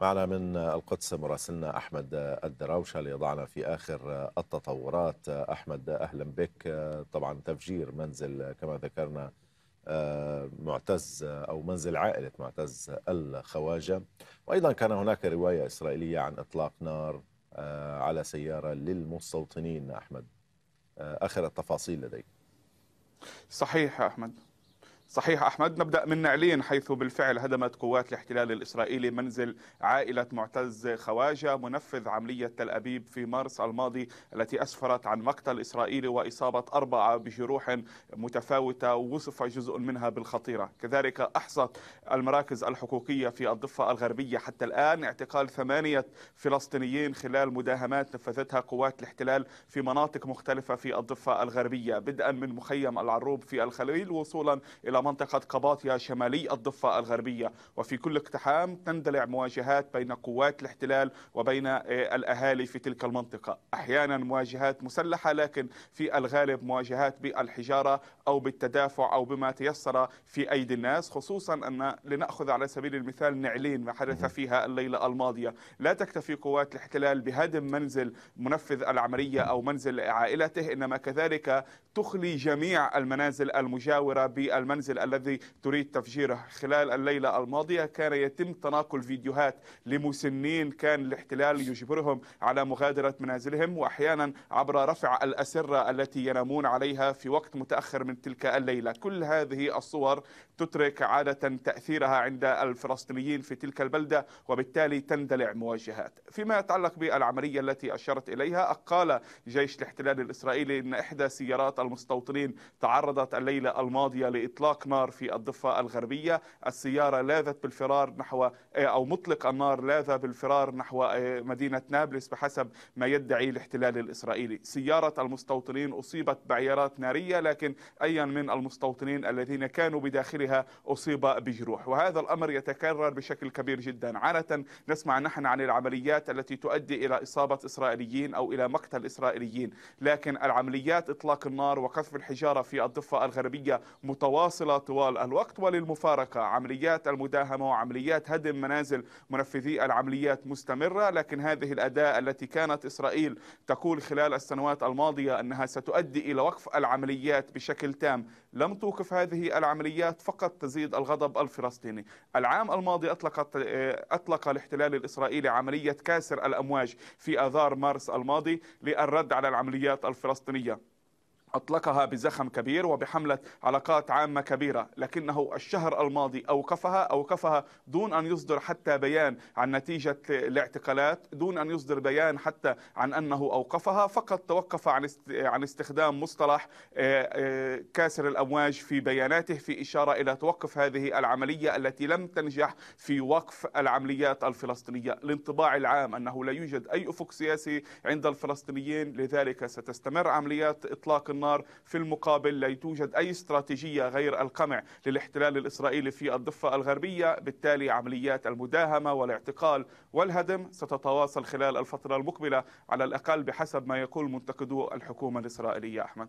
معنا من القدس مراسلنا أحمد الدراوشة ليضعنا في آخر التطورات أحمد أهلا بك طبعا تفجير منزل كما ذكرنا معتز أو منزل عائلة معتز الخواجة وأيضا كان هناك رواية إسرائيلية عن إطلاق نار آه، على سيارة للمستوطنين أحمد آه، آخر التفاصيل لديك صحيح أحمد صحيح احمد نبدا من نعلين حيث بالفعل هدمت قوات الاحتلال الاسرائيلي منزل عائله معتز خواجه منفذ عمليه تل ابيب في مارس الماضي التي اسفرت عن مقتل اسرائيلي واصابه اربعه بجروح متفاوته وصف جزء منها بالخطيره، كذلك احصت المراكز الحقوقيه في الضفه الغربيه حتى الان اعتقال ثمانيه فلسطينيين خلال مداهمات نفذتها قوات الاحتلال في مناطق مختلفه في الضفه الغربيه، بدءا من مخيم العروب في الخليل وصولا الى منطقة قباطيا شمالي الضفة الغربية وفي كل اقتحام تندلع مواجهات بين قوات الاحتلال وبين آه، الأهالي في تلك المنطقة أحيانا مواجهات مسلحة لكن في الغالب مواجهات بالحجارة أو بالتدافع أو بما تيسر في أيدي الناس خصوصا أن لنأخذ على سبيل المثال نعلين ما حدث فيها الليلة الماضية لا تكتفي قوات الاحتلال بهدم منزل منفذ العملية أو منزل عائلته إنما كذلك تخلي جميع المنازل المجاورة بالمنزل المنزل الذي تريد تفجيره خلال الليلة الماضية كان يتم تناقل فيديوهات لمسنين كان الاحتلال يجبرهم على مغادرة منازلهم وأحيانا عبر رفع الأسرة التي ينامون عليها في وقت متأخر من تلك الليلة كل هذه الصور تترك عادة تأثيرها عند الفلسطينيين في تلك البلدة وبالتالي تندلع مواجهات فيما يتعلق بالعملية التي أشرت إليها قال جيش الاحتلال الإسرائيلي أن إحدى سيارات المستوطنين تعرضت الليلة الماضية لإطلاق إطلاق نار في الضفة الغربية السيارة لاذت بالفرار نحو آه، أو مطلق النار لاذ بالفرار نحو آه، مدينة نابلس بحسب ما يدعي الاحتلال الإسرائيلي سيارة المستوطنين أصيبت بعيارات نارية لكن أيا من المستوطنين الذين كانوا بداخلها أصيب بجروح وهذا الأمر يتكرر بشكل كبير جدا عادة نسمع نحن عن العمليات التي تؤدي إلى إصابة إسرائيليين أو إلى مقتل إسرائيليين لكن العمليات إطلاق النار وقذف الحجارة في الضفة الغربية متواصلة متواصلة طوال الوقت وللمفارقة عمليات المداهمة وعمليات هدم منازل منفذي العمليات مستمرة لكن هذه الأداة التي كانت إسرائيل تقول خلال السنوات الماضية أنها ستؤدي إلى وقف العمليات بشكل تام لم توقف هذه العمليات فقط تزيد الغضب الفلسطيني العام الماضي أطلقت أطلق الاحتلال الإسرائيلي عملية كاسر الأمواج في آذار مارس الماضي للرد على العمليات الفلسطينية أطلقها بزخم كبير وبحملة علاقات عامة كبيرة لكنه الشهر الماضي أوقفها أوقفها دون أن يصدر حتى بيان عن نتيجة الاعتقالات دون أن يصدر بيان حتى عن أنه أوقفها فقط توقف عن عن استخدام مصطلح آه، آه، كاسر الأمواج في بياناته في إشارة إلى توقف هذه العملية التي لم تنجح في وقف العمليات الفلسطينية الانطباع العام أنه لا يوجد أي أفق سياسي عند الفلسطينيين لذلك ستستمر عمليات إطلاق النار في المقابل لا توجد أي استراتيجية غير القمع للاحتلال الإسرائيلي في الضفة الغربية بالتالي عمليات المداهمة والاعتقال والهدم ستتواصل خلال الفترة المقبلة على الأقل بحسب ما يقول منتقدو الحكومة الإسرائيلية أحمد